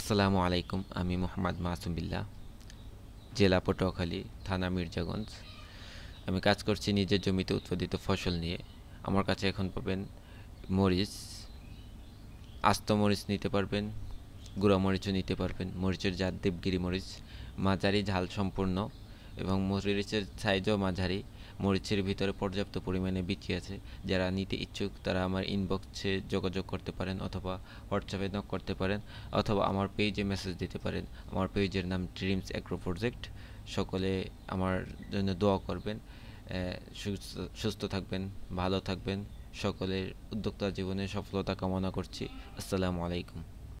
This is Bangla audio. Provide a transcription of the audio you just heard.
আসসালামু আলাইকুম আমি মোহাম্মদ মাসুমিল্লা জেলা পটুয়াখালী থানা মির্জাগঞ্জ আমি কাজ করছি নিজের জমিতে উৎপাদিত ফসল নিয়ে আমার কাছে এখন পাবেন মরিচ আস্ত মরিচ নিতে পারবেন গুঁড়া মরিচও নিতে পারবেন মরিচের জাত দেবগিরি মরিচ মাঝারি ঝাল সম্পূর্ণ এবং মরিচের সাইজও মাঝারি মরিচের ভিতরে পর্যাপ্ত পরিমাণে বিচি আছে যারা নিতে ইচ্ছুক তারা আমার ইনবক্সে যোগাযোগ করতে পারেন অথবা হোয়াটসঅ্যাপে নক করতে পারেন অথবা আমার পেজে মেসেজ দিতে পারেন আমার পেজের নাম ড্রিমস অ্যাগ্রো প্রজেক্ট সকলে আমার জন্য দোয়া করবেন সুস্থ থাকবেন ভালো থাকবেন সকলের উদ্যোক্তা জীবনে সফলতা কামনা করছি আসসালামু আলাইকুম